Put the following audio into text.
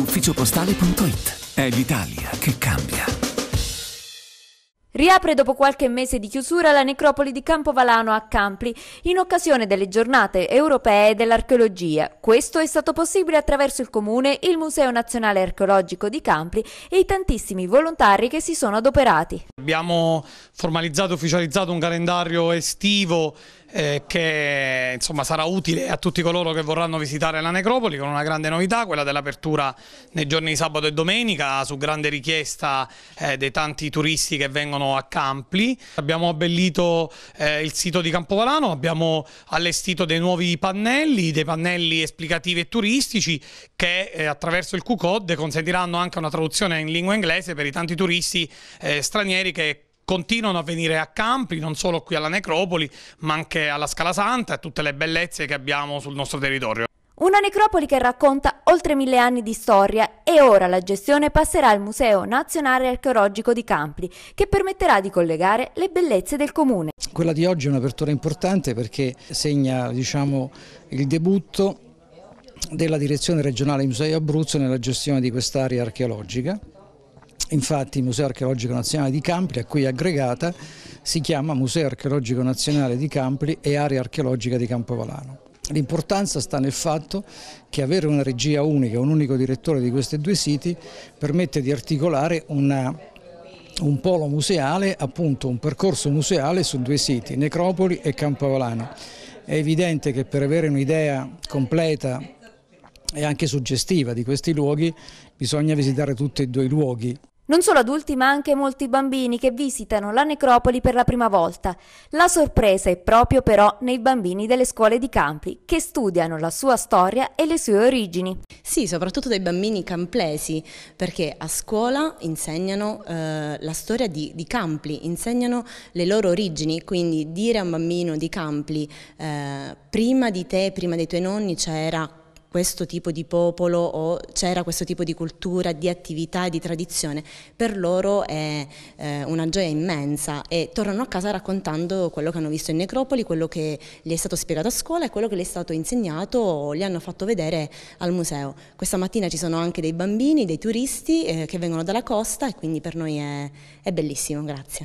ufficiopostale.it. È l'Italia che cambia. Riapre dopo qualche mese di chiusura la necropoli di Campovalano a Campli in occasione delle giornate europee dell'archeologia. Questo è stato possibile attraverso il comune, il Museo Nazionale Archeologico di Campli e i tantissimi volontari che si sono adoperati. Abbiamo formalizzato, ufficializzato un calendario estivo eh, che insomma, sarà utile a tutti coloro che vorranno visitare la necropoli con una grande novità, quella dell'apertura nei giorni di sabato e domenica su grande richiesta eh, dei tanti turisti che vengono a Campli. Abbiamo abbellito eh, il sito di Campovalano, abbiamo allestito dei nuovi pannelli, dei pannelli esplicativi e turistici che eh, attraverso il Q-Code consentiranno anche una traduzione in lingua inglese per i tanti turisti eh, stranieri che continuano a venire a campi, non solo qui alla Necropoli, ma anche alla Scala Santa e a tutte le bellezze che abbiamo sul nostro territorio. Una necropoli che racconta oltre mille anni di storia e ora la gestione passerà al Museo Nazionale Archeologico di Campli, che permetterà di collegare le bellezze del comune. Quella di oggi è un'apertura importante perché segna diciamo, il debutto della direzione regionale Museo Abruzzo nella gestione di quest'area archeologica Infatti il Museo Archeologico Nazionale di Campli, a cui è aggregata, si chiama Museo Archeologico Nazionale di Campli e Area Archeologica di Campovalano. L'importanza sta nel fatto che avere una regia unica, un unico direttore di questi due siti permette di articolare una, un polo museale, appunto un percorso museale su due siti, Necropoli e Campovalano. È evidente che per avere un'idea completa e anche suggestiva di questi luoghi bisogna visitare tutti e due i luoghi. Non solo adulti ma anche molti bambini che visitano la necropoli per la prima volta. La sorpresa è proprio però nei bambini delle scuole di Campli che studiano la sua storia e le sue origini. Sì, soprattutto dai bambini camplesi perché a scuola insegnano eh, la storia di, di Campli, insegnano le loro origini, quindi dire a un bambino di Campli eh, prima di te, prima dei tuoi nonni c'era questo tipo di popolo o c'era questo tipo di cultura, di attività, di tradizione, per loro è eh, una gioia immensa e tornano a casa raccontando quello che hanno visto in necropoli, quello che gli è stato spiegato a scuola e quello che gli è stato insegnato o gli hanno fatto vedere al museo. Questa mattina ci sono anche dei bambini, dei turisti eh, che vengono dalla costa e quindi per noi è, è bellissimo, grazie.